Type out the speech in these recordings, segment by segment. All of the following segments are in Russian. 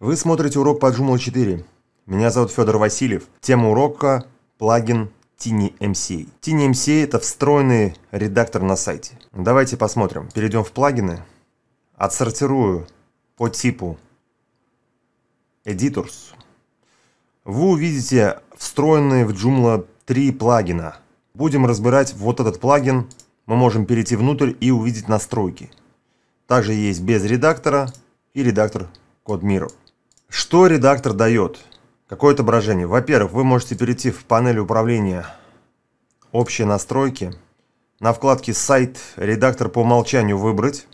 Вы смотрите урок по Joomla 4. Меня зовут Федор Васильев. Тема урока – плагин TinyMC. TinyMC это встроенный редактор на сайте. Давайте посмотрим. Перейдем в плагины. Отсортирую по типу Editors. Вы увидите встроенные в Joomla 3 плагина. Будем разбирать вот этот плагин. Мы можем перейти внутрь и увидеть настройки. Также есть без редактора и редактор код CodeMiro. Что редактор дает? Какое отображение? Во-первых, вы можете перейти в панель управления «Общие настройки». На вкладке «Сайт» редактор по умолчанию «Выбрать».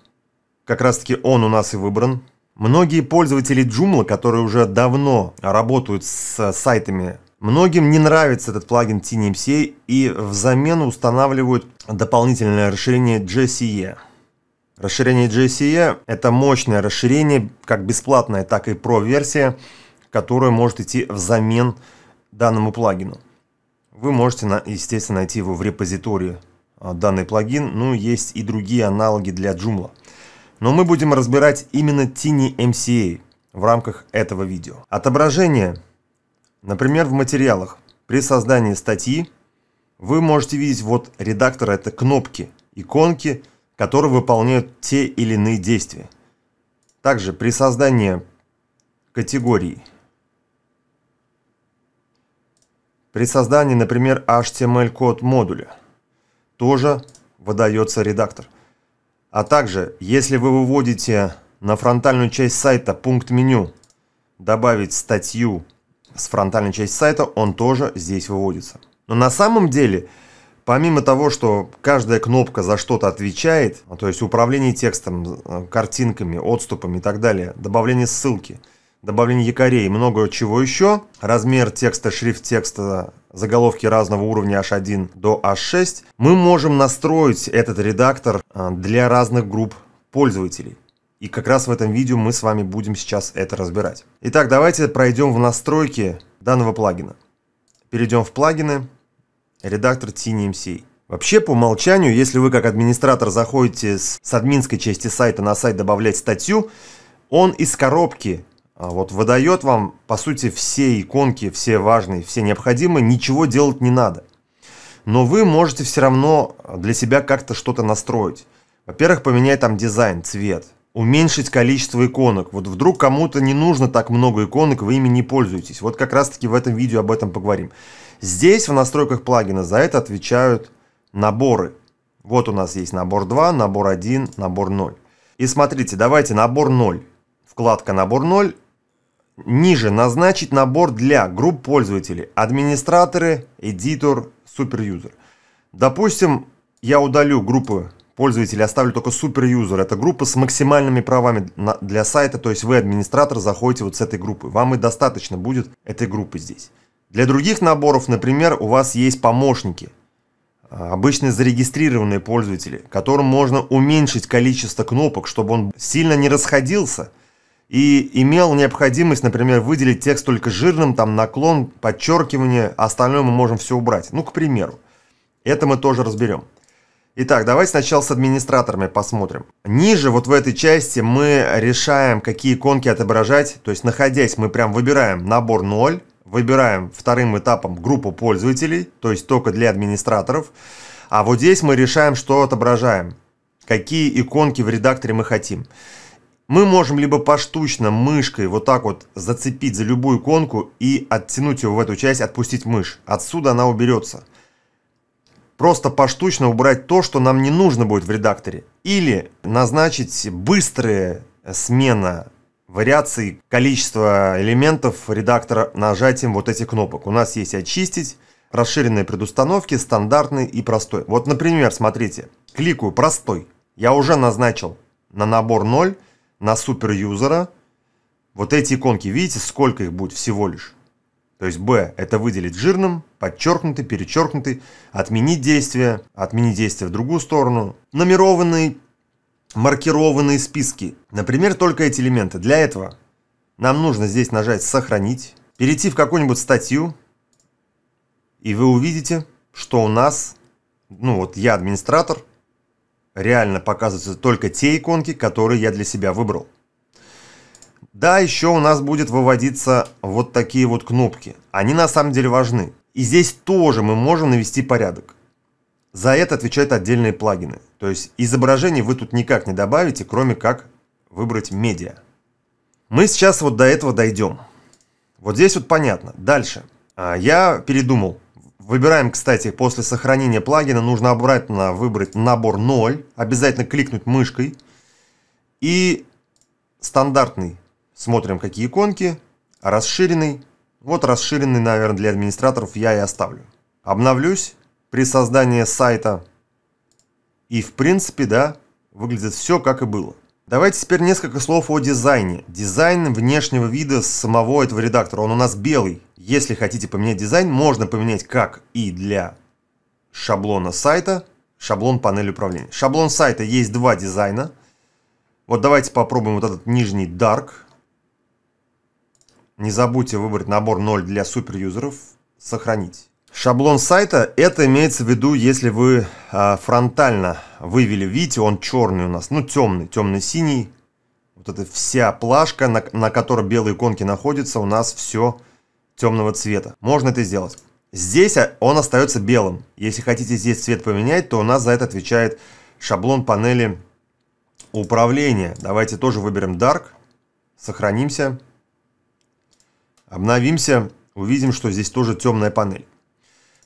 Как раз таки он у нас и выбран. Многие пользователи Joomla, которые уже давно работают с сайтами, многим не нравится этот плагин TNMCA и взамен устанавливают дополнительное расширение JCE. Расширение JCE – это мощное расширение, как бесплатное, так и про версия, которая может идти взамен данному плагину. Вы можете, естественно, найти его в репозитории а, данный плагин, ну есть и другие аналоги для Joomla. Но мы будем разбирать именно Tiny MCA в рамках этого видео. Отображение, например, в материалах. При создании статьи вы можете видеть вот редактор – это кнопки, иконки – которые выполняют те или иные действия. Также при создании категорий, при создании, например, HTML-код модуля, тоже выдается редактор. А также, если вы выводите на фронтальную часть сайта пункт меню «Добавить статью» с фронтальной части сайта, он тоже здесь выводится. Но на самом деле – Помимо того, что каждая кнопка за что-то отвечает, а, то есть управление текстом, а, картинками, отступами и так далее, добавление ссылки, добавление якорей много чего еще, размер текста, шрифт текста, заголовки разного уровня H1 до H6, мы можем настроить этот редактор а, для разных групп пользователей. И как раз в этом видео мы с вами будем сейчас это разбирать. Итак, давайте пройдем в настройки данного плагина. Перейдем в плагины редактор TinyMC. Вообще, по умолчанию, если вы как администратор заходите с, с админской части сайта на сайт добавлять статью, он из коробки а, вот выдает вам, по сути, все иконки, все важные, все необходимые, ничего делать не надо. Но вы можете все равно а, для себя как-то что-то настроить. Во-первых, поменять там дизайн, цвет, уменьшить количество иконок. Вот вдруг кому-то не нужно так много иконок, вы ими не пользуетесь. Вот как раз-таки в этом видео об этом поговорим. Здесь в настройках плагина за это отвечают наборы. Вот у нас есть набор 2, набор 1, набор 0. И смотрите, давайте набор 0. Вкладка набор 0. Ниже назначить набор для групп пользователей. Администраторы, эдитор, суперюзер. Допустим, я удалю группы пользователей, оставлю только суперюзер. Это группа с максимальными правами для сайта, то есть вы, администратор, заходите вот с этой группы. Вам и достаточно будет этой группы здесь. Для других наборов, например, у вас есть помощники, а, обычно зарегистрированные пользователи, которым можно уменьшить количество кнопок, чтобы он сильно не расходился и имел необходимость, например, выделить текст только жирным, там наклон, подчеркивание, а остальное мы можем все убрать. Ну, к примеру. Это мы тоже разберем. Итак, давайте сначала с администраторами посмотрим. Ниже, вот в этой части, мы решаем, какие иконки отображать. То есть, находясь, мы прям выбираем набор 0, выбираем вторым этапом группу пользователей, то есть только для администраторов. А вот здесь мы решаем, что отображаем, какие иконки в редакторе мы хотим. Мы можем либо поштучно мышкой вот так вот зацепить за любую иконку и оттянуть ее в эту часть, отпустить мышь. Отсюда она уберется. Просто поштучно убрать то, что нам не нужно будет в редакторе. Или назначить быстрые смена вариаций количества элементов редактора нажатием вот этих кнопок. У нас есть «Очистить», расширенные предустановки, стандартный и простой. Вот, например, смотрите, кликаю «Простой». Я уже назначил на набор 0, на супер-юзера. Вот эти иконки, видите, сколько их будет всего лишь? То есть b это выделить жирным, подчеркнутый, перечеркнутый, отменить действие, отменить действие в другую сторону. Номерованный маркированные списки. Например, только эти элементы. Для этого нам нужно здесь нажать «Сохранить», перейти в какую-нибудь статью, и вы увидите, что у нас, ну вот я администратор, реально показываются только те иконки, которые я для себя выбрал. Да, еще у нас будет выводиться вот такие вот кнопки. Они на самом деле важны. И здесь тоже мы можем навести порядок. За это отвечают отдельные плагины. То есть изображений вы тут никак не добавите, кроме как выбрать медиа. Мы сейчас вот до этого дойдем. Вот здесь вот понятно. Дальше. А, я передумал. Выбираем, кстати, после сохранения плагина нужно обратно выбрать набор 0. Обязательно кликнуть мышкой. И стандартный. Смотрим, какие иконки. Расширенный. Вот расширенный, наверное, для администраторов я и оставлю. Обновлюсь при создании сайта. И в принципе, да, выглядит все как и было. Давайте теперь несколько слов о дизайне. Дизайн внешнего вида самого этого редактора, он у нас белый. Если хотите поменять дизайн, можно поменять как и для шаблона сайта, шаблон панели управления. Шаблон сайта есть два дизайна. Вот давайте попробуем вот этот нижний Dark. Не забудьте выбрать набор 0 для суперюзеров. Сохранить. Шаблон сайта, это имеется в виду, если вы э, фронтально вывели, видите, он черный у нас, ну темный, темно-синий. Вот эта вся плашка, на, на которой белые иконки находятся, у нас все темного цвета. Можно это сделать. Здесь а, он остается белым. Если хотите здесь цвет поменять, то у нас за это отвечает шаблон панели управления. Давайте тоже выберем Dark, сохранимся, обновимся, увидим, что здесь тоже темная панель.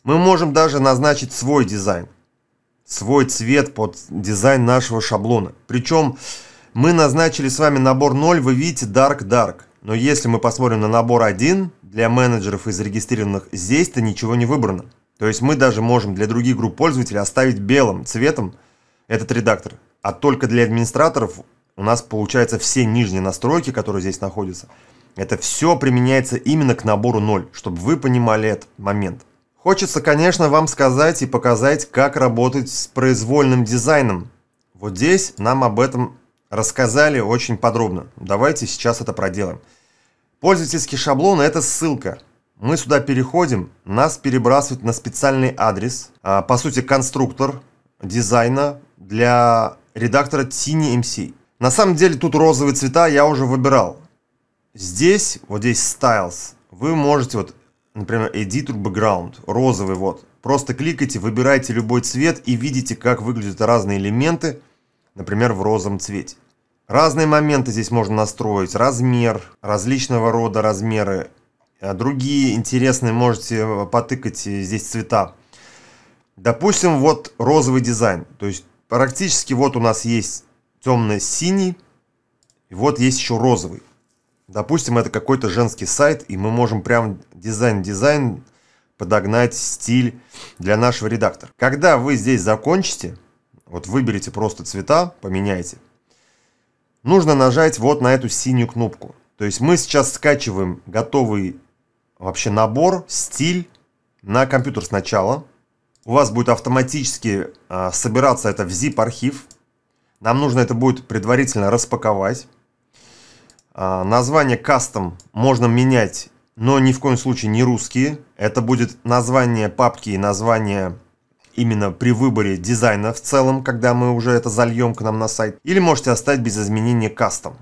Мы можем даже назначить свой дизайн, свой цвет под дизайн нашего шаблона. Причем мы назначили с вами набор 0, вы видите Dark Dark. Но если мы посмотрим на набор 1, для менеджеров и зарегистрированных здесь-то ничего не выбрано. То есть мы даже можем для других групп пользователей оставить белым цветом этот редактор. А только для администраторов у нас получается все нижние настройки, которые здесь находятся, это все применяется именно к набору 0, чтобы вы понимали этот момент. Хочется, конечно, вам сказать и показать, как работать с произвольным дизайном. Вот здесь нам об этом рассказали очень подробно. Давайте сейчас это проделаем. Пользовательский шаблон – это ссылка. Мы сюда переходим, нас перебрасывают на специальный адрес, а, по сути, конструктор дизайна для редактора TinyMC. На самом деле тут розовые цвета я уже выбирал. Здесь, вот здесь Styles, вы можете вот например, Editor Background, розовый вот. Просто кликайте, выбирайте любой цвет и видите, как выглядят разные элементы, например, в розовом цвете. Разные моменты здесь можно настроить, размер, различного рода размеры, а другие интересные можете э, потыкать э, здесь цвета. Допустим, вот розовый дизайн, то есть практически вот у нас есть темно-синий, и вот есть еще розовый. Допустим, это какой-то женский сайт, и мы можем прям дизайн-дизайн подогнать стиль для нашего редактора. Когда вы здесь закончите, вот выберите просто цвета, поменяйте, нужно нажать вот на эту синюю кнопку. То есть мы сейчас скачиваем готовый вообще набор, стиль на компьютер сначала. У вас будет автоматически э, собираться это в zip-архив. Нам нужно это будет предварительно распаковать. А, название кастом можно менять, но ни в коем случае не русские. Это будет название папки и название именно при выборе дизайна в целом, когда мы уже это зальем к нам на сайт. Или можете оставить без изменения кастом.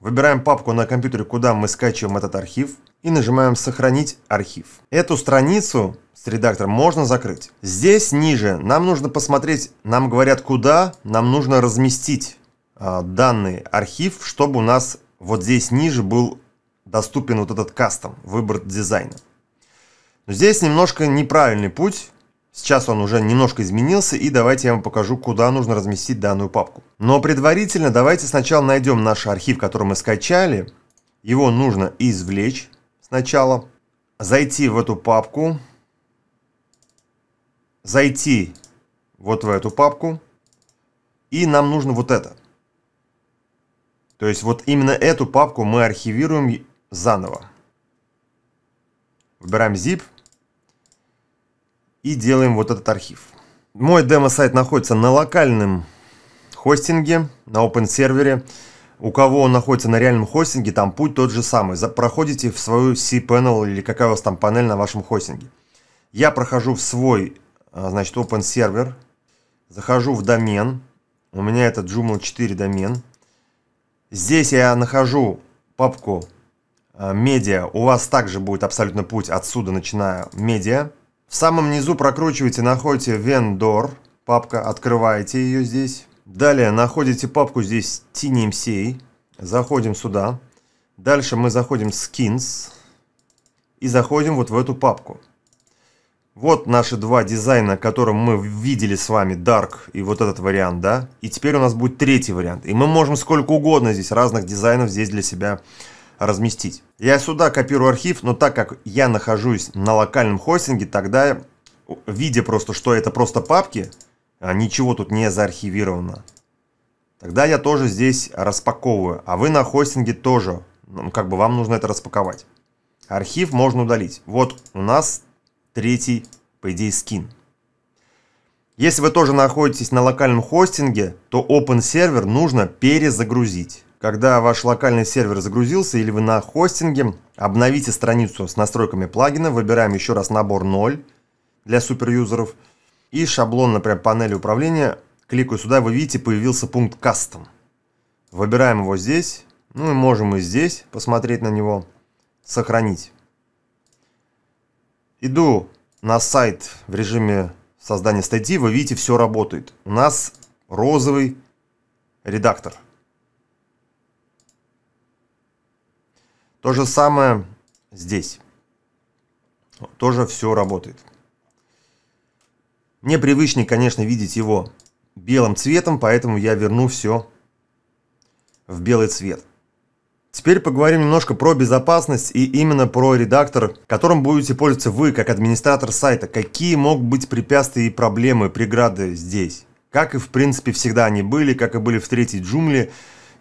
Выбираем папку на компьютере, куда мы скачиваем этот архив и нажимаем «Сохранить архив». Эту страницу с редактором можно закрыть. Здесь ниже нам нужно посмотреть, нам говорят, куда нам нужно разместить а, данный архив, чтобы у нас вот здесь ниже был доступен вот этот кастом, выбор дизайна. Но здесь немножко неправильный путь. Сейчас он уже немножко изменился, и давайте я вам покажу, куда нужно разместить данную папку. Но предварительно давайте сначала найдем наш архив, который мы скачали. Его нужно извлечь сначала, зайти в эту папку, зайти вот в эту папку, и нам нужно вот это. То есть вот именно эту папку мы архивируем заново. Выбираем zip и делаем вот этот архив. Мой демо-сайт находится на локальном хостинге, на open сервере. У кого он находится на реальном хостинге, там путь тот же самый. Проходите в свою cPanel или какая у вас там панель на вашем хостинге. Я прохожу в свой, а, значит, open сервер, захожу в домен. У меня это Joomla 4 домен. Здесь я нахожу папку э, медиа. У вас также будет абсолютно путь отсюда, начиная медиа. В самом низу прокручиваете, находите вендор. Папка, открываете ее здесь. Далее находите папку здесь TNMCA. Заходим сюда. Дальше мы заходим в skins. И заходим вот в эту папку. Вот наши два дизайна, которым мы видели с вами, Dark и вот этот вариант, да? И теперь у нас будет третий вариант. И мы можем сколько угодно здесь разных дизайнов здесь для себя разместить. Я сюда копирую архив, но так как я нахожусь на локальном хостинге, тогда, видя просто, что это просто папки, а, ничего тут не заархивировано. Тогда я тоже здесь распаковываю, а вы на хостинге тоже, ну, как бы вам нужно это распаковать. Архив можно удалить. Вот у нас третий, по идее, скин. Если вы тоже находитесь на локальном хостинге, то Open Server нужно перезагрузить. Когда ваш локальный сервер загрузился или вы на хостинге, обновите страницу с настройками плагина, выбираем еще раз набор 0 для суперюзеров и шаблон, например, панели управления, кликаю сюда, вы видите, появился пункт «Custom». Выбираем его здесь, ну и можем и здесь посмотреть на него, сохранить. Иду на сайт в режиме создания статьи, вы видите, все работает. У нас розовый редактор. То же самое здесь. Тоже все работает. Мне привычнее, конечно, видеть его белым цветом, поэтому я верну все в белый цвет. Теперь поговорим немножко про безопасность и именно про редактор, которым будете пользоваться вы, как администратор сайта. Какие могут быть препятствия и проблемы, преграды здесь? Как и в принципе всегда они были, как и были в третьей джумле.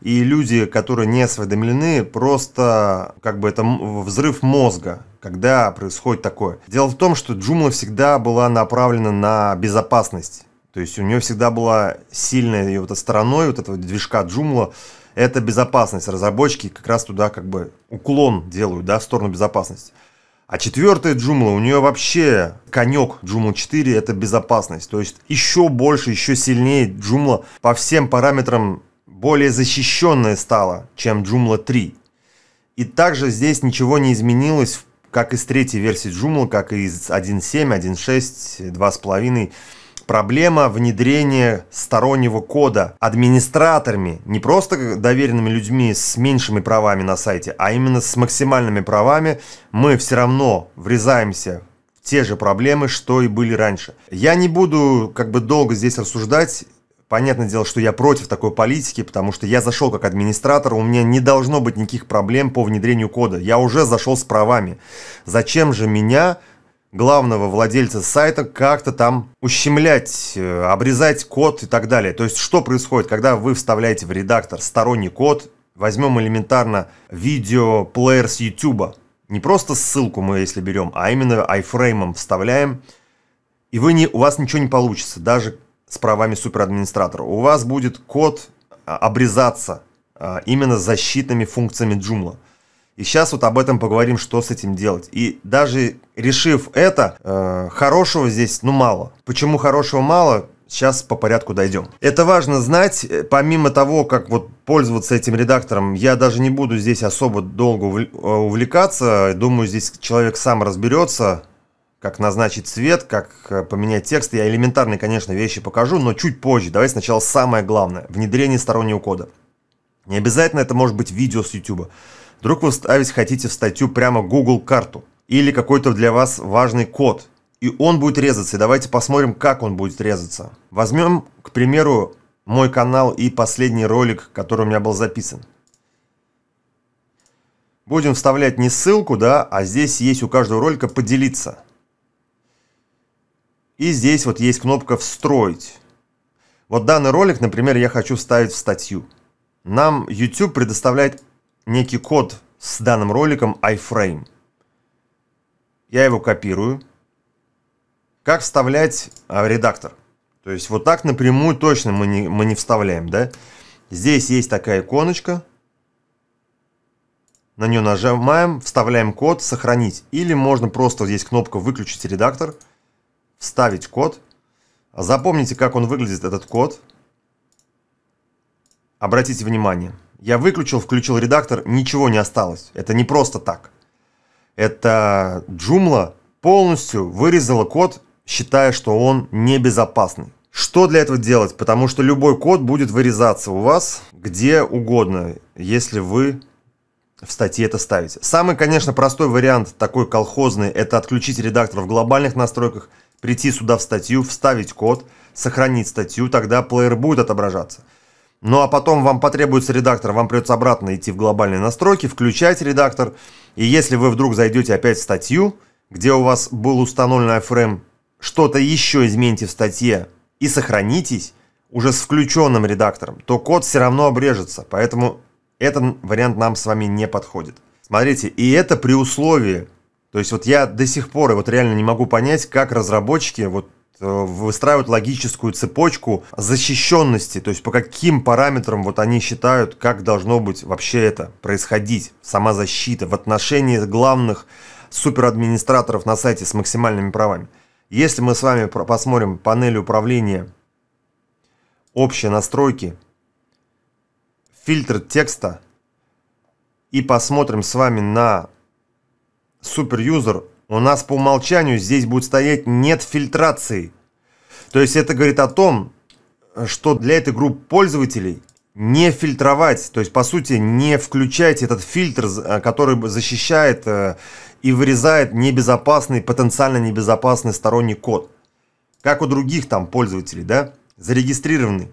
И люди, которые не осведомлены, просто как бы это взрыв мозга, когда происходит такое. Дело в том, что джумла всегда была направлена на безопасность. То есть у нее всегда была сильная ее вот эта стороной вот этого движка джумла – это безопасность. Разработчики как раз туда как бы уклон делают, да, в сторону безопасности. А четвертая Джумла у нее вообще конек Джумла 4 это безопасность. То есть еще больше, еще сильнее Джумла по всем параметрам более защищенная стала, чем Джумла 3. И также здесь ничего не изменилось, как и с третьей версии Джумла, как и с 1.7, 1.6, 2.5 проблема внедрения стороннего кода администраторами, не просто доверенными людьми с меньшими правами на сайте, а именно с максимальными правами, мы все равно врезаемся в те же проблемы, что и были раньше. Я не буду как бы долго здесь рассуждать, Понятное дело, что я против такой политики, потому что я зашел как администратор, у меня не должно быть никаких проблем по внедрению кода. Я уже зашел с правами. Зачем же меня главного владельца сайта как-то там ущемлять, э, обрезать код и так далее. То есть что происходит, когда вы вставляете в редактор сторонний код, возьмем элементарно видеоплеер с YouTube, не просто ссылку мы если берем, а именно айфреймом вставляем, и вы не, у вас ничего не получится, даже с правами суперадминистратора. У вас будет код а, обрезаться а, именно защитными функциями Joomla. И сейчас вот об этом поговорим, что с этим делать. И даже решив это, э, хорошего здесь, ну, мало. Почему хорошего мало? Сейчас по порядку дойдем. Это важно знать, э, помимо того, как вот пользоваться этим редактором, я даже не буду здесь особо долго э, увлекаться. Думаю, здесь человек сам разберется, как назначить цвет, как э, поменять текст. Я элементарные, конечно, вещи покажу, но чуть позже. Давай сначала самое главное. Внедрение стороннего кода. Не обязательно это может быть видео с YouTube. Вдруг вы вставить хотите в статью прямо Google карту или какой-то для вас важный код, и он будет резаться. И давайте посмотрим, как он будет резаться. Возьмем, к примеру, мой канал и последний ролик, который у меня был записан. Будем вставлять не ссылку, да, а здесь есть у каждого ролика «Поделиться». И здесь вот есть кнопка «Встроить». Вот данный ролик, например, я хочу вставить в статью. Нам YouTube предоставляет некий код с данным роликом iframe. Я его копирую. Как вставлять а, редактор? То есть вот так напрямую точно мы не, мы не вставляем, да? Здесь есть такая иконочка. На нее нажимаем, вставляем код, сохранить. Или можно просто здесь кнопка «Выключить редактор», вставить код. Запомните, как он выглядит, этот код. Обратите внимание – я выключил, включил редактор, ничего не осталось. Это не просто так. Это Joomla полностью вырезала код, считая, что он небезопасный. Что для этого делать? Потому что любой код будет вырезаться у вас где угодно, если вы в статье это ставите. Самый, конечно, простой вариант такой колхозный – это отключить редактор в глобальных настройках, прийти сюда в статью, вставить код, сохранить статью, тогда плеер будет отображаться – ну а потом вам потребуется редактор, вам придется обратно идти в глобальные настройки, включать редактор. И если вы вдруг зайдете опять в статью, где у вас был установлен iframe, что-то еще измените в статье и сохранитесь уже с включенным редактором, то код все равно обрежется. Поэтому этот вариант нам с вами не подходит. Смотрите, и это при условии, то есть вот я до сих пор и вот реально не могу понять, как разработчики вот Э, выстраивают логическую цепочку защищенности, то есть по каким параметрам вот они считают, как должно быть вообще это происходить, сама защита в отношении главных суперадминистраторов на сайте с максимальными правами. Если мы с вами посмотрим панель управления общие настройки, фильтр текста и посмотрим с вами на суперюзер у нас по умолчанию здесь будет стоять «нет фильтрации». То есть это говорит о том, что для этой группы пользователей не фильтровать, то есть, по сути, не включать этот фильтр, э, который защищает э, и вырезает небезопасный, потенциально небезопасный сторонний код. Как у других там пользователей, да, зарегистрированный.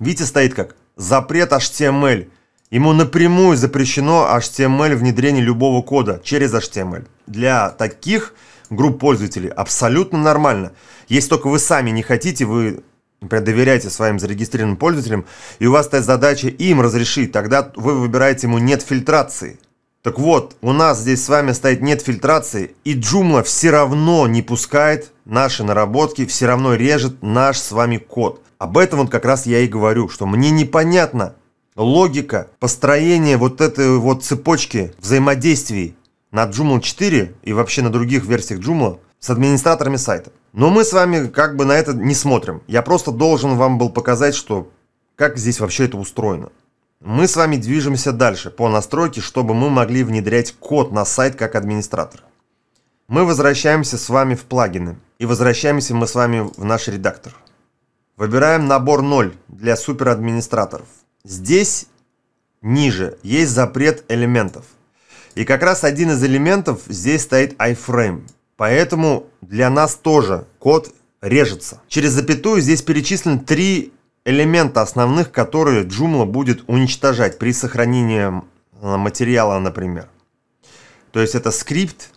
Видите, стоит как запрет HTML Ему напрямую запрещено HTML внедрение любого кода через HTML. Для таких групп пользователей абсолютно нормально. Если только вы сами не хотите, вы например, доверяете своим зарегистрированным пользователям, и у вас стоит задача им разрешить, тогда вы выбираете ему нет фильтрации. Так вот, у нас здесь с вами стоит нет фильтрации, и Joomla все равно не пускает наши наработки, все равно режет наш с вами код. Об этом вот как раз я и говорю, что мне непонятно, логика построения вот этой вот цепочки взаимодействий на Joomla 4 и вообще на других версиях Joomla с администраторами сайта. Но мы с вами как бы на это не смотрим. Я просто должен вам был показать, что как здесь вообще это устроено. Мы с вами движемся дальше по настройке, чтобы мы могли внедрять код на сайт как администратор. Мы возвращаемся с вами в плагины и возвращаемся мы с вами в наш редактор. Выбираем набор 0 для суперадминистраторов. Здесь ниже есть запрет элементов. И как раз один из элементов здесь стоит iframe. Поэтому для нас тоже код режется. Через запятую здесь перечислены три элемента основных, которые Joomla будет уничтожать при сохранении э, материала, например. То есть это скрипт,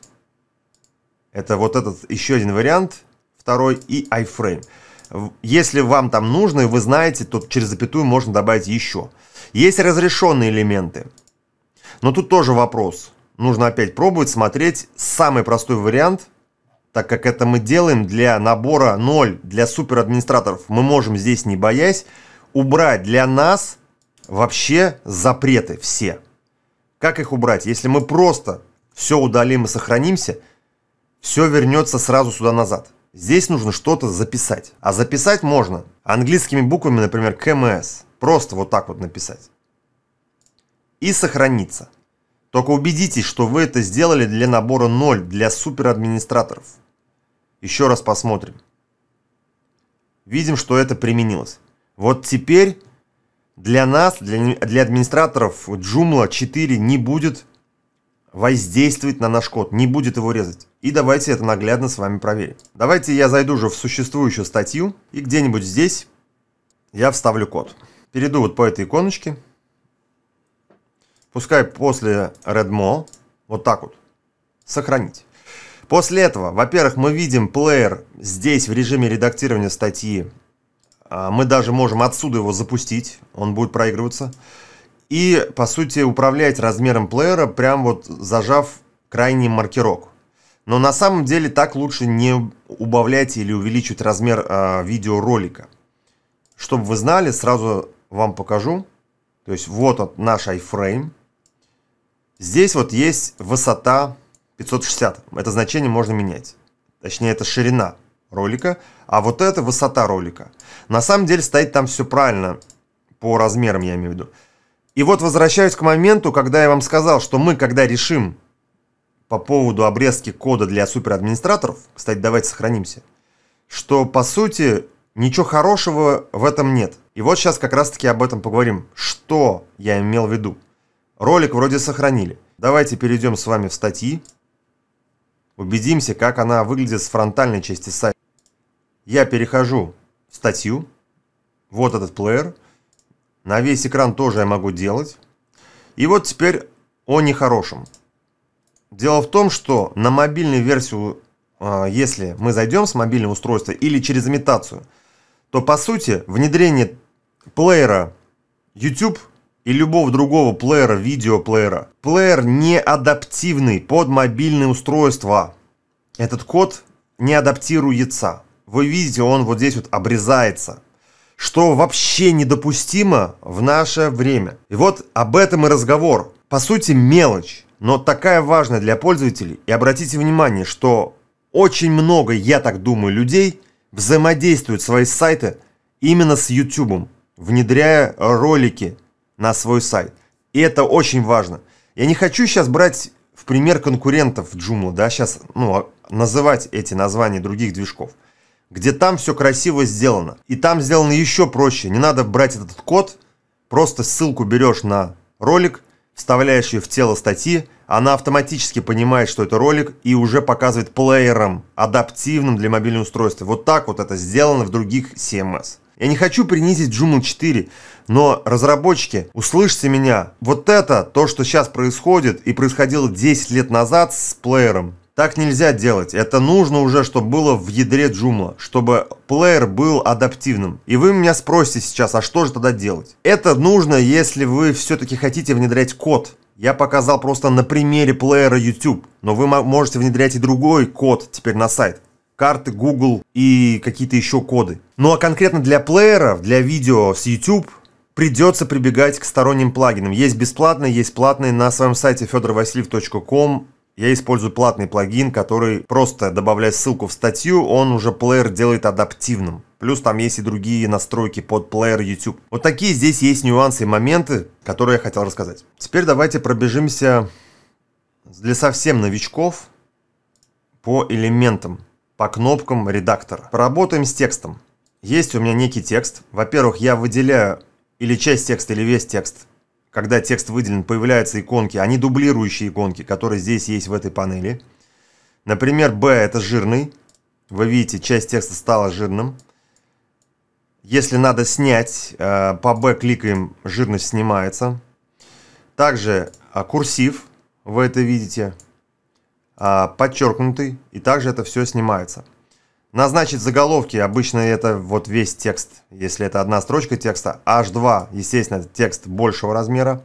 это вот этот еще один вариант, второй и iframe. Если вам там нужно и вы знаете, то через запятую можно добавить еще. Есть разрешенные элементы. Но тут тоже вопрос. Нужно опять пробовать смотреть самый простой вариант, так как это мы делаем для набора 0, для суперадминистраторов. Мы можем здесь, не боясь, убрать для нас вообще запреты все. Как их убрать? Если мы просто все удалим и сохранимся, все вернется сразу сюда назад. Здесь нужно что-то записать. А записать можно английскими буквами, например, КМС. Просто вот так вот написать. И сохраниться. Только убедитесь, что вы это сделали для набора 0, для суперадминистраторов. Еще раз посмотрим. Видим, что это применилось. Вот теперь для нас, для, для администраторов Joomla 4 не будет воздействует на наш код, не будет его резать. И давайте это наглядно с вами проверим. Давайте я зайду уже в существующую статью, и где-нибудь здесь я вставлю код. Перейду вот по этой иконочке. Пускай после redmo, вот так вот, сохранить. После этого, во-первых, мы видим плеер здесь в режиме редактирования статьи. А, мы даже можем отсюда его запустить, он будет проигрываться и, по сути, управлять размером плеера, прям вот зажав крайний маркерок. Но на самом деле так лучше не убавлять или увеличивать размер э, видеоролика. Чтобы вы знали, сразу вам покажу. То есть вот он, наш iFrame. Здесь вот есть высота 560. Это значение можно менять. Точнее, это ширина ролика. А вот это высота ролика. На самом деле стоит там все правильно. По размерам я имею в виду. И вот возвращаюсь к моменту, когда я вам сказал, что мы, когда решим по поводу обрезки кода для суперадминистраторов, кстати, давайте сохранимся, что, по сути, ничего хорошего в этом нет. И вот сейчас как раз-таки об этом поговорим. Что я имел в виду? Ролик вроде сохранили. Давайте перейдем с вами в статьи. Убедимся, как она выглядит с фронтальной части сайта. Я перехожу в статью. Вот этот плеер – на весь экран тоже я могу делать. И вот теперь о нехорошем. Дело в том, что на мобильную версию, а, если мы зайдем с мобильного устройства или через имитацию, то по сути внедрение плеера YouTube и любого другого плеера, видеоплеера, плеер не адаптивный под мобильное устройство. Этот код не адаптируется. Вы видите, он вот здесь вот обрезается что вообще недопустимо в наше время. И вот об этом и разговор. По сути, мелочь, но такая важная для пользователей. И обратите внимание, что очень много, я так думаю, людей взаимодействуют свои сайты именно с YouTube, внедряя ролики на свой сайт. И это очень важно. Я не хочу сейчас брать в пример конкурентов Joomla, да, сейчас ну, а, называть эти названия других движков – где там все красиво сделано. И там сделано еще проще. Не надо брать этот код, просто ссылку берешь на ролик, вставляешь ее в тело статьи, она автоматически понимает, что это ролик, и уже показывает плеером, адаптивным для мобильного устройства. Вот так вот это сделано в других CMS. Эм Я не хочу принизить Joomla 4, но разработчики, услышьте меня, вот это, то, что сейчас происходит и происходило 10 лет назад с плеером, так нельзя делать. Это нужно уже, чтобы было в ядре джумла, чтобы плеер был адаптивным. И вы меня спросите сейчас, а что же тогда делать? Это нужно, если вы все-таки хотите внедрять код. Я показал просто на примере плеера YouTube, но вы можете внедрять и другой код теперь на сайт. Карты Google и какие-то еще коды. Ну а конкретно для плееров, для видео с YouTube, придется прибегать к сторонним плагинам. Есть бесплатные, есть платные. На своем сайте fedorvasiliev.com я использую платный плагин, который просто добавляя ссылку в статью, он уже плеер делает адаптивным. Плюс там есть и другие настройки под плеер YouTube. Вот такие здесь есть нюансы и моменты, которые я хотел рассказать. Теперь давайте пробежимся для совсем новичков по элементам, по кнопкам редактора. Поработаем с текстом. Есть у меня некий текст. Во-первых, я выделяю или часть текста, или весь текст когда текст выделен, появляются иконки, они дублирующие иконки, которые здесь есть в этой панели. Например, B это жирный. Вы видите, часть текста стала жирным. Если надо снять, э, по B кликаем, жирность снимается. Также э, курсив, вы это видите, а, подчеркнутый, и также это все снимается назначить заголовки, обычно это вот весь текст, если это одна строчка текста, H2, естественно, текст большего размера.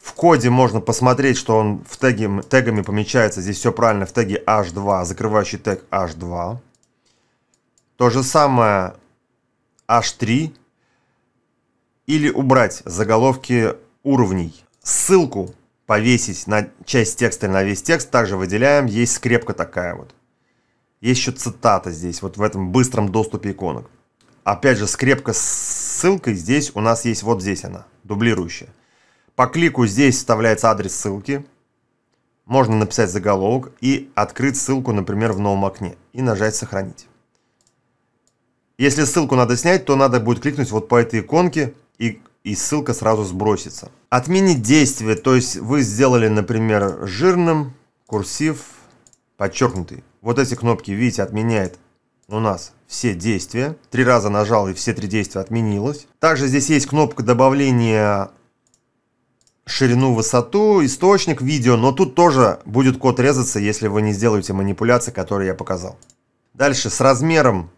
В коде можно посмотреть, что он в теге, тегами помечается, здесь все правильно, в теге H2, закрывающий тег H2. То же самое H3 или убрать заголовки уровней. Ссылку повесить на часть текста или на весь текст также выделяем, есть скрепка такая вот. Есть еще цитата здесь, вот в этом быстром доступе иконок. Опять же, скрепка с ссылкой здесь у нас есть, вот здесь она, дублирующая. По клику здесь вставляется адрес ссылки. Можно написать заголовок и открыть ссылку, например, в новом окне. И нажать «Сохранить». Если ссылку надо снять, то надо будет кликнуть вот по этой иконке, и, и ссылка сразу сбросится. Отменить действие, то есть вы сделали, например, жирным, курсив, подчеркнутый вот эти кнопки, видите, отменяет у нас все действия. Три раза нажал и все три действия отменилось. Также здесь есть кнопка добавления ширину, высоту, источник, видео, но тут тоже будет код резаться, если вы не сделаете манипуляции, которые я показал. Дальше с размером.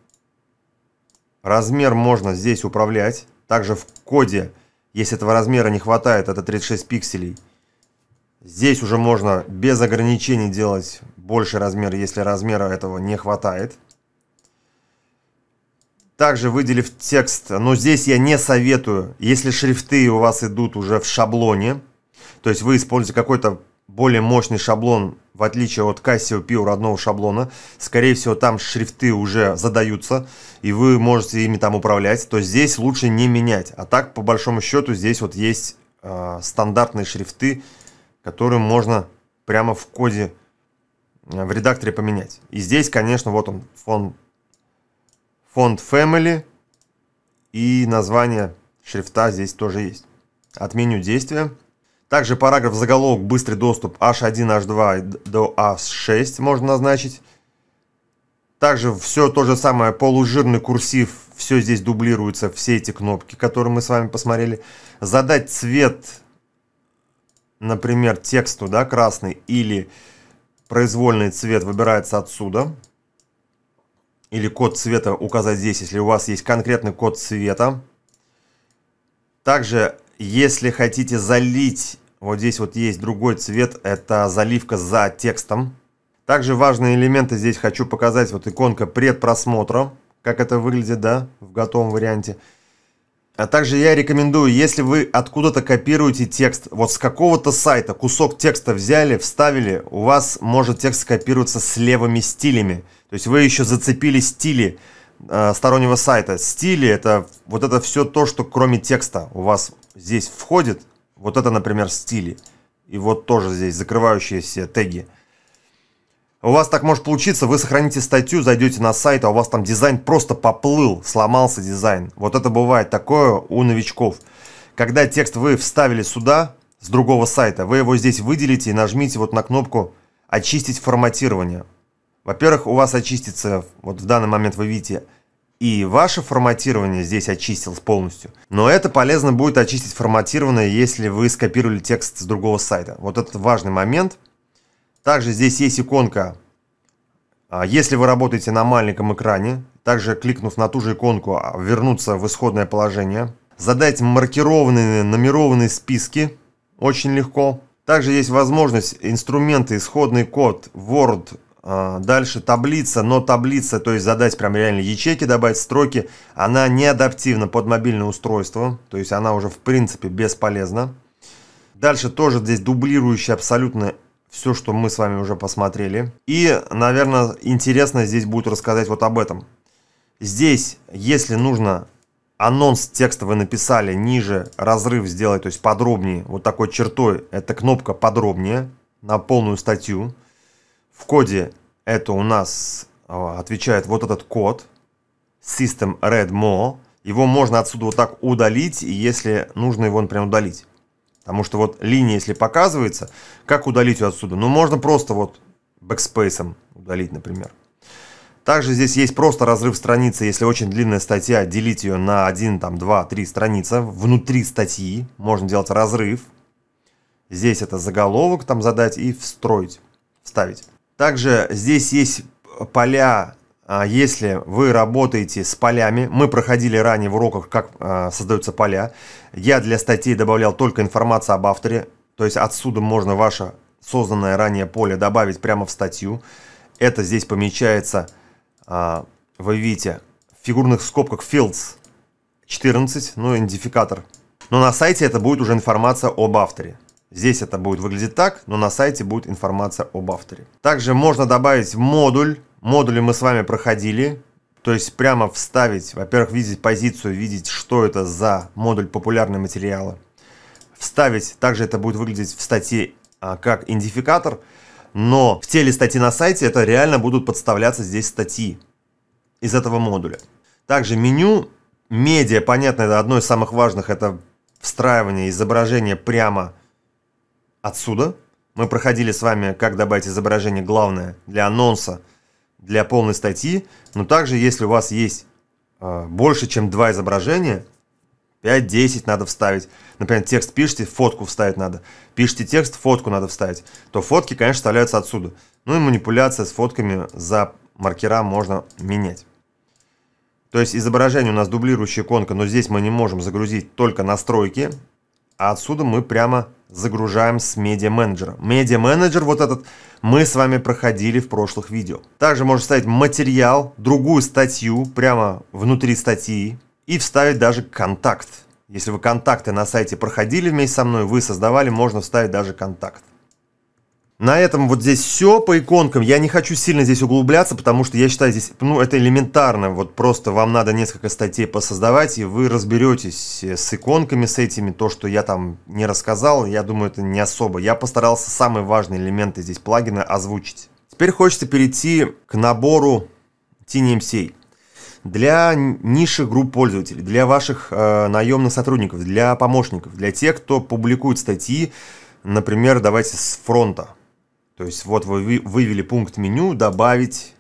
Размер можно здесь управлять. Также в коде, если этого размера не хватает, это 36 пикселей, Здесь уже можно без ограничений делать больше размер, если размера этого не хватает. Также выделив текст, но здесь я не советую, если шрифты у вас идут уже в шаблоне, то есть вы используете какой-то более мощный шаблон, в отличие от Casio P родного шаблона, скорее всего там шрифты уже задаются, и вы можете ими там управлять, то здесь лучше не менять. А так, по большому счету, здесь вот есть э, стандартные шрифты, которую можно прямо в коде э, в редакторе поменять. И здесь, конечно, вот он, фон, фонд Family и название шрифта здесь тоже есть. Отменю действие. Также параграф заголовок «Быстрый доступ H1, H2 до H6» можно назначить. Также все то же самое, полужирный курсив, все здесь дублируется, все эти кнопки, которые мы с вами посмотрели. Задать цвет например, тексту, да, красный, или произвольный цвет выбирается отсюда, или код цвета указать здесь, если у вас есть конкретный код цвета. Также, если хотите залить, вот здесь вот есть другой цвет, это заливка за текстом. Также важные элементы здесь хочу показать, вот иконка предпросмотра, как это выглядит, да, в готовом варианте. А также я рекомендую, если вы откуда-то копируете текст, вот с какого-то сайта кусок текста взяли, вставили, у вас может текст скопироваться с левыми стилями. То есть вы еще зацепили стили э, стороннего сайта. Стили это вот это все то, что кроме текста у вас здесь входит. Вот это, например, стили. И вот тоже здесь закрывающиеся теги. У вас так может получиться, вы сохраните статью, зайдете на сайт, а у вас там дизайн просто поплыл, сломался дизайн. Вот это бывает такое у новичков. Когда текст вы вставили сюда, с другого сайта, вы его здесь выделите и нажмите вот на кнопку «Очистить форматирование». Во-первых, у вас очистится, вот в данный момент вы видите, и ваше форматирование здесь очистилось полностью. Но это полезно будет очистить форматированное, если вы скопировали текст с другого сайта. Вот этот важный момент – также здесь есть иконка, а, если вы работаете на маленьком экране, также кликнув на ту же иконку а, «Вернуться в исходное положение», задать маркированные, номерованные списки, очень легко. Также есть возможность инструменты, исходный код, Word, а, Дальше таблица, но таблица, то есть задать прям реально ячейки, добавить строки, она не адаптивна под мобильное устройство, то есть она уже в принципе бесполезна. Дальше тоже здесь дублирующие абсолютно все, что мы с вами уже посмотрели. И, наверное, интересно здесь будет рассказать вот об этом. Здесь, если нужно анонс текста вы написали, ниже разрыв сделать, то есть подробнее, вот такой чертой, это кнопка подробнее на полную статью. В коде это у нас а, отвечает вот этот код, system read more. Его можно отсюда вот так удалить, если нужно его, например, удалить. Потому что вот линия, если показывается, как удалить ее отсюда? Ну, можно просто вот бэкспейсом удалить, например. Также здесь есть просто разрыв страницы, если очень длинная статья, делить ее на 1, там, 2, 3 страницы. Внутри статьи можно делать разрыв. Здесь это заголовок там задать и встроить, вставить. Также здесь есть поля а если вы работаете с полями, мы проходили ранее в уроках, как э, создаются поля. Я для статей добавлял только информацию об авторе, то есть отсюда можно ваше созданное ранее поле добавить прямо в статью. Это здесь помечается, э, вы видите, в фигурных скобках fields 14, ну идентификатор. Но на сайте это будет уже информация об авторе. Здесь это будет выглядеть так, но на сайте будет информация об авторе. Также можно добавить модуль Модули мы с вами проходили. То есть прямо вставить, во-первых, видеть позицию, видеть, что это за модуль популярные материалы. Вставить, также это будет выглядеть в статье а, как идентификатор, но в теле статьи на сайте это реально будут подставляться здесь статьи из этого модуля. Также меню, медиа, понятно, это одно из самых важных, это встраивание изображения прямо отсюда. Мы проходили с вами, как добавить изображение главное для анонса – для полной статьи, но также если у вас есть э, больше, чем два изображения, 5-10 надо вставить. Например, текст пишите, фотку вставить надо. Пишите текст, фотку надо вставить. То фотки, конечно, вставляются отсюда. Ну и манипуляция с фотками за маркера можно менять. То есть изображение у нас дублирующая иконка, но здесь мы не можем загрузить только настройки, а отсюда мы прямо загружаем с медиа-менеджера. Медиа-менеджер вот этот мы с вами проходили в прошлых видео. Также можно вставить материал, другую статью прямо внутри статьи и вставить даже контакт. Если вы контакты на сайте проходили вместе со мной, вы создавали, можно вставить даже контакт. На этом вот здесь все по иконкам. Я не хочу сильно здесь углубляться, потому что я считаю здесь, ну, это элементарно. Вот просто вам надо несколько статей посоздавать, и вы разберетесь с иконками, с этими. То, что я там не рассказал, я думаю, это не особо. Я постарался самые важные элементы здесь плагина озвучить. Теперь хочется перейти к набору TinyMCA для ниши групп пользователей, для ваших э, наемных сотрудников, для помощников, для тех, кто публикует статьи, например, давайте с фронта. То есть вот вы вывели пункт меню, добавить,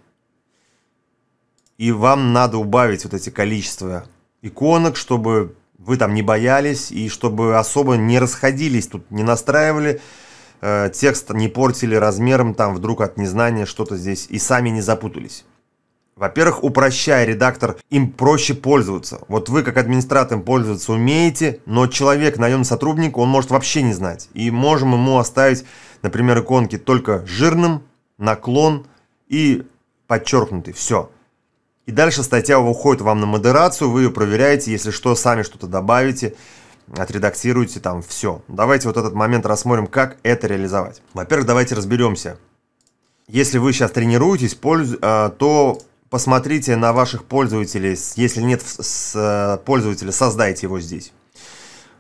и вам надо убавить вот эти количества иконок, чтобы вы там не боялись и чтобы особо не расходились, тут не настраивали э, текст, не портили размером там вдруг от незнания что-то здесь и сами не запутались. Во-первых, упрощая редактор, им проще пользоваться. Вот вы как администратор им пользоваться умеете, но человек, наемный сотрудник, он может вообще не знать. И можем ему оставить, например, иконки только жирным, наклон и подчеркнутый. Все. И дальше статья уходит вам на модерацию, вы ее проверяете, если что, сами что-то добавите, отредактируете там все. Давайте вот этот момент рассмотрим, как это реализовать. Во-первых, давайте разберемся. Если вы сейчас тренируетесь, э, то посмотрите на ваших пользователей. Если нет с, э, пользователя, создайте его здесь.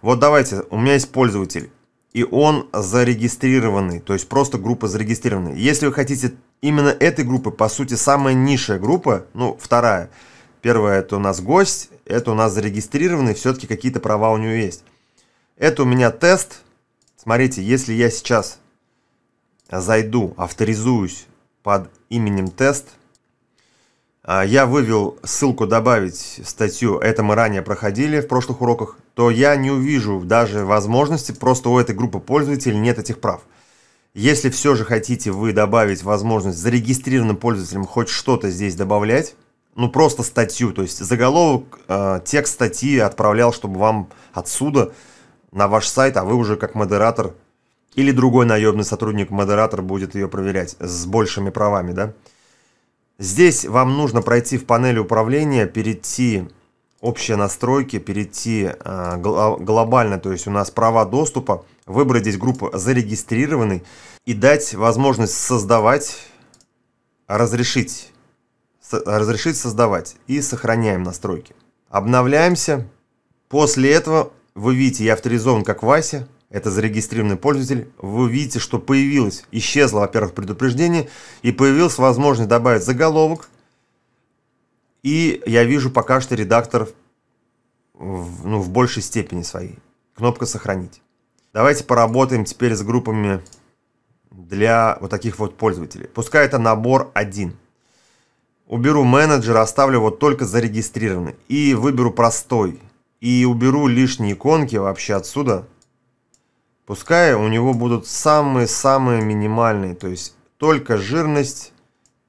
Вот давайте, у меня есть пользователь, и он зарегистрированный, то есть просто группа зарегистрированная. Если вы хотите именно этой группы, по сути, самая низшая группа, ну, вторая. Первая это у нас гость, это у нас зарегистрированный, все-таки какие-то права у него есть. Это у меня тест. Смотрите, если я сейчас зайду, авторизуюсь под именем тест – а, я вывел ссылку добавить статью, это мы ранее проходили в прошлых уроках, то я не увижу даже возможности, просто у этой группы пользователей нет этих прав. Если все же хотите вы добавить возможность зарегистрированным пользователям хоть что-то здесь добавлять, ну просто статью, то есть заголовок, э, текст статьи отправлял, чтобы вам отсюда на ваш сайт, а вы уже как модератор или другой наемный сотрудник-модератор будет ее проверять с большими правами, да? Здесь вам нужно пройти в панели управления, перейти общие настройки, перейти э, глобально, то есть у нас права доступа, выбрать здесь группу «Зарегистрированный» и дать возможность создавать, разрешить, разрешить создавать и сохраняем настройки. Обновляемся. После этого вы видите, я авторизован как Вася, это зарегистрированный пользователь, вы видите, что появилось, исчезло, во-первых, предупреждение, и появилась возможность добавить заголовок. И я вижу пока что редактор в, ну, в большей степени своей. Кнопка «Сохранить». Давайте поработаем теперь с группами для вот таких вот пользователей. Пускай это набор один. Уберу менеджер, оставлю вот только зарегистрированный. И выберу простой. И уберу лишние иконки вообще отсюда – Пускай у него будут самые-самые минимальные, то есть только жирность,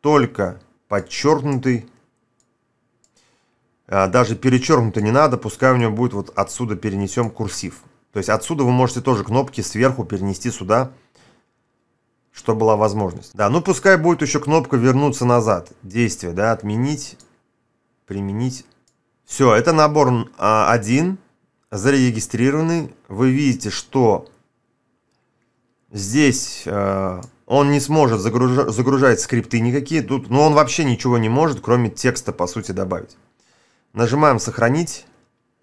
только подчеркнутый. А, даже перечеркнуто не надо, пускай у него будет вот отсюда перенесем курсив. То есть отсюда вы можете тоже кнопки сверху перенести сюда, что была возможность. Да, ну пускай будет еще кнопка вернуться назад. Действие, да, отменить, применить. Все, это набор 1, а, зарегистрированный. Вы видите, что Здесь э, он не сможет загружать, загружать скрипты никакие, тут, ну, он вообще ничего не может, кроме текста, по сути, добавить. Нажимаем «Сохранить».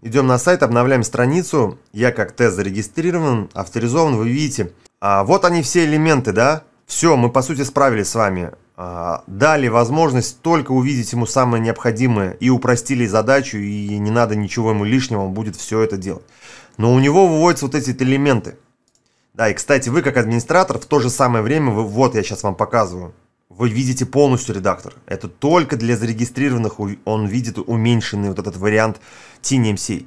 Идем на сайт, обновляем страницу. Я как тест зарегистрирован, авторизован, вы видите. А вот они все элементы, да? Все, мы по сути справились с вами. А, дали возможность только увидеть ему самое необходимое и упростили задачу, и не надо ничего ему лишнего, он будет все это делать. Но у него выводятся вот эти элементы – да, и, кстати, вы как администратор в то же самое время, вы, вот я сейчас вам показываю, вы видите полностью редактор. Это только для зарегистрированных он видит уменьшенный вот этот вариант TNMC.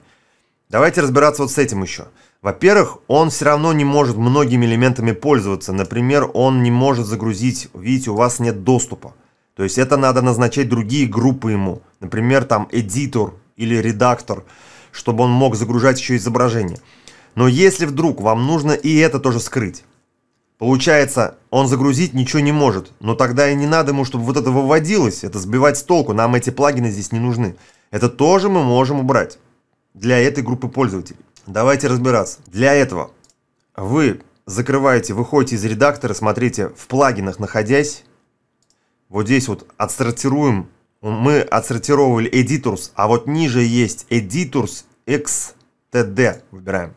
Давайте разбираться вот с этим еще. Во-первых, он все равно не может многими элементами пользоваться. Например, он не может загрузить, видите, у вас нет доступа. То есть это надо назначать другие группы ему. Например, там эдитор или редактор, чтобы он мог загружать еще изображение. Но если вдруг вам нужно и это тоже скрыть, Получается, он загрузить ничего не может, но тогда и не надо ему, чтобы вот это выводилось, это сбивать с толку, нам эти плагины здесь не нужны. Это тоже мы можем убрать для этой группы пользователей. Давайте разбираться. Для этого вы закрываете, выходите из редактора, смотрите в плагинах, находясь, вот здесь вот отсортируем, мы отсортировали editors, а вот ниже есть editors xtd, выбираем.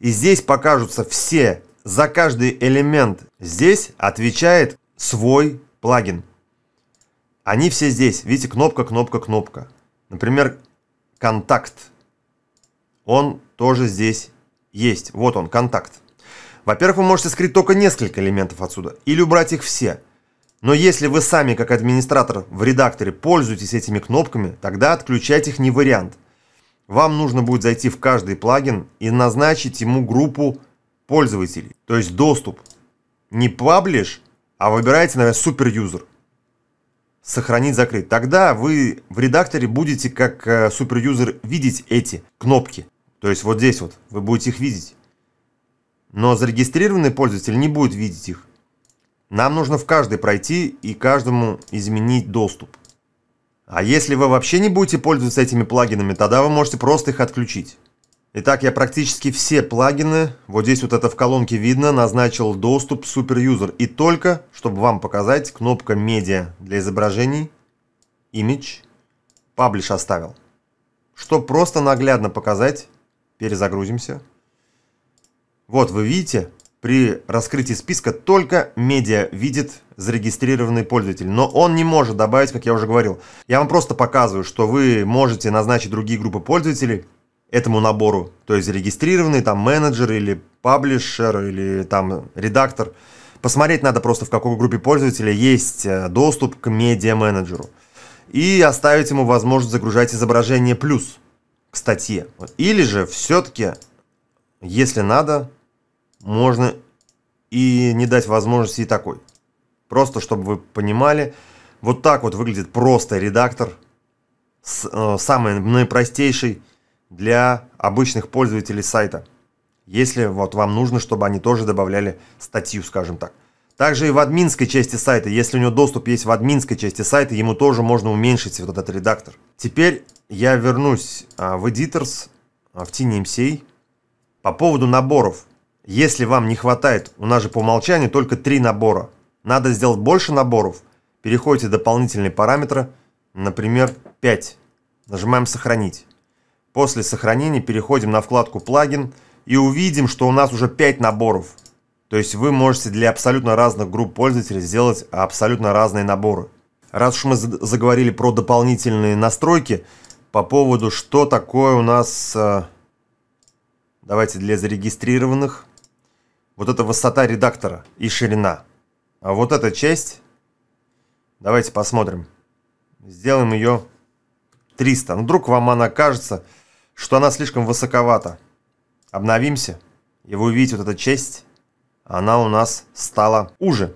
И здесь покажутся все, за каждый элемент. Здесь отвечает свой плагин. Они все здесь. Видите, кнопка, кнопка, кнопка. Например, контакт. Он тоже здесь есть. Вот он, контакт. Во-первых, вы можете скрыть только несколько элементов отсюда. Или убрать их все. Но если вы сами, как администратор в редакторе, пользуетесь этими кнопками, тогда отключать их не вариант вам нужно будет зайти в каждый плагин и назначить ему группу пользователей, то есть доступ. Не паблиш, а выбираете, наверное, супер юзер. Сохранить, закрыть. Тогда вы в редакторе будете как э, супер юзер видеть эти кнопки. То есть вот здесь вот вы будете их видеть. Но зарегистрированный пользователь не будет видеть их. Нам нужно в каждый пройти и каждому изменить доступ. А если вы вообще не будете пользоваться этими плагинами, тогда вы можете просто их отключить. Итак, я практически все плагины, вот здесь вот это в колонке видно, назначил доступ суперюзер. И только, чтобы вам показать, кнопка медиа для изображений, image, publish оставил. Чтобы просто наглядно показать, перезагрузимся. Вот вы видите, при раскрытии списка только медиа видит зарегистрированный пользователь, но он не может добавить, как я уже говорил. Я вам просто показываю, что вы можете назначить другие группы пользователей этому набору, то есть зарегистрированный там менеджер или паблишер или там редактор. Посмотреть надо просто, в какой группе пользователя есть э, доступ к медиа-менеджеру. И оставить ему возможность загружать изображение плюс к статье. Или же все-таки, если надо, можно и не дать возможности и такой. Просто, чтобы вы понимали, вот так вот выглядит просто редактор, э, самый наипростейший для обычных пользователей сайта. Если вот вам нужно, чтобы они тоже добавляли статью, скажем так. Также и в админской части сайта, если у него доступ есть в админской части сайта, ему тоже можно уменьшить вот этот редактор. Теперь я вернусь а, в Editors, а, в TNMC. По поводу наборов. Если вам не хватает, у нас же по умолчанию только три набора. Надо сделать больше наборов. Переходите в дополнительные параметры, например, 5. Нажимаем «Сохранить». После сохранения переходим на вкладку «Плагин» и увидим, что у нас уже 5 наборов. То есть вы можете для абсолютно разных групп пользователей сделать абсолютно разные наборы. Раз уж мы заговорили про дополнительные настройки, по поводу, что такое у нас... Э, давайте для зарегистрированных вот эта высота редактора и ширина. А вот эта часть, давайте посмотрим. Сделаем ее 300. Ну, вдруг вам она кажется, что она слишком высоковата. Обновимся, и вы увидите вот эта часть, она у нас стала уже.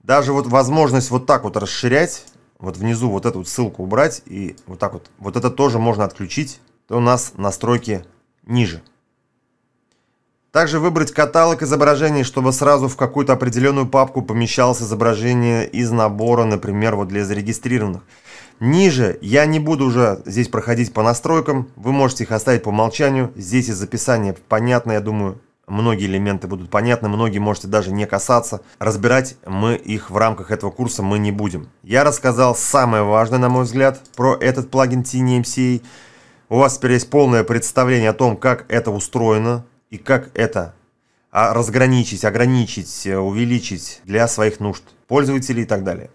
Даже вот возможность вот так вот расширять, вот внизу вот эту вот ссылку убрать, и вот так вот, вот это тоже можно отключить, то у нас настройки ниже. Также выбрать каталог изображений, чтобы сразу в какую-то определенную папку помещалось изображение из набора, например, вот для зарегистрированных. Ниже я не буду уже здесь проходить по настройкам, вы можете их оставить по умолчанию, здесь из описания понятно, я думаю, многие элементы будут понятны, многие можете даже не касаться. Разбирать мы их в рамках этого курса мы не будем. Я рассказал самое важное, на мой взгляд, про этот плагин TinyMCA. E У вас теперь есть полное представление о том, как это устроено, и как это а, разграничить, ограничить, э, увеличить для своих нужд пользователей и так далее.